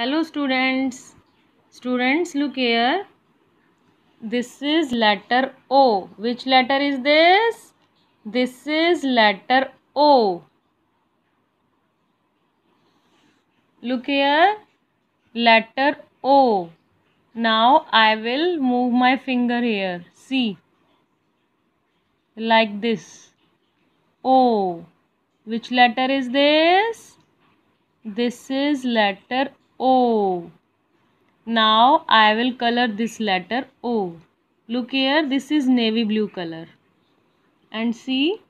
hello students students look here this is letter o which letter is this this is letter o look here letter o now i will move my finger here see like this o which letter is this this is letter O. Now I will color this letter O. Look here, this is navy blue color. And see,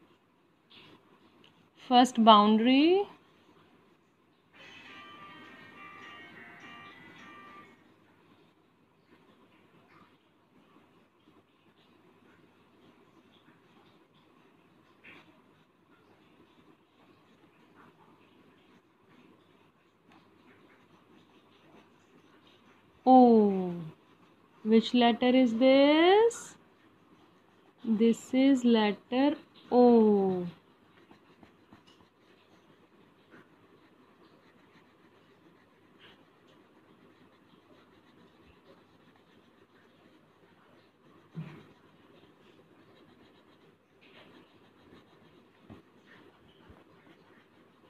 first boundary O. Oh, which letter is this? This is letter O. O.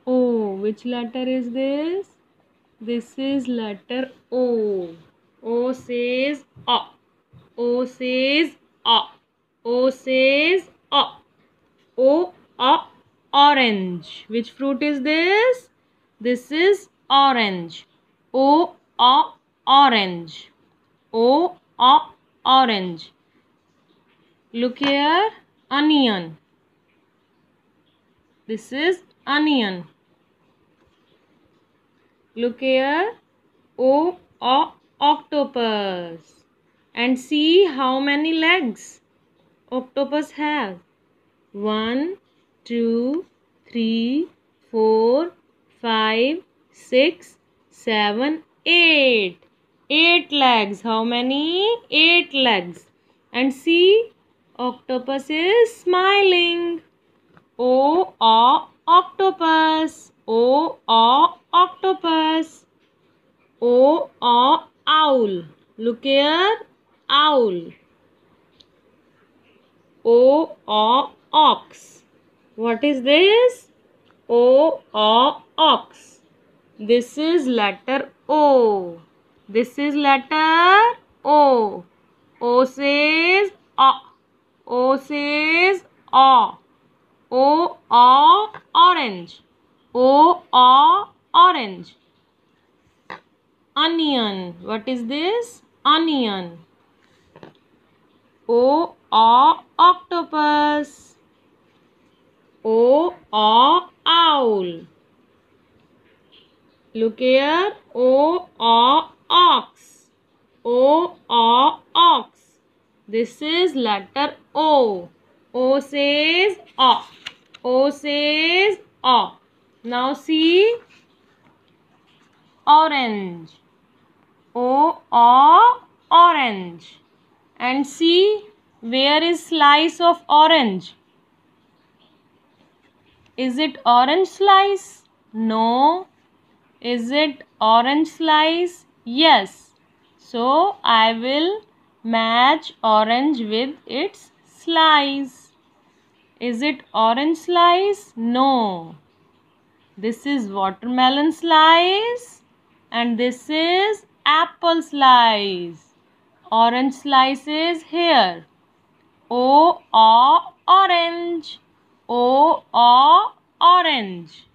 Oh, which letter is this? This is letter O. O says O. O says O. O says O. O, O, orange. Which fruit is this? This is orange. O, O, orange. O, O, orange. Look here. Onion. This is onion. Look here. O, O, octopus and see how many legs octopus have One, two, three, four, five, six, seven, eight. Eight legs. How many? Eight legs. And see, octopus is smiling. O, O, octopus. O, O, octopus. O, O, owl. Look here, owl. O O ox. What is this? O O ox. This is letter O. This is letter O. O says O. O says O. O O orange. O O orange onion. What is this? Onion. O O octopus. O O owl. Look here. O O ox. O O ox. This is letter O. O says O. O says O. Now see orange. O or orange and see where is slice of orange is it orange slice no is it orange slice yes so I will match orange with its slice is it orange slice no this is watermelon slice and this is apple slice. Orange slice is here. O, O, orange. O, O, orange.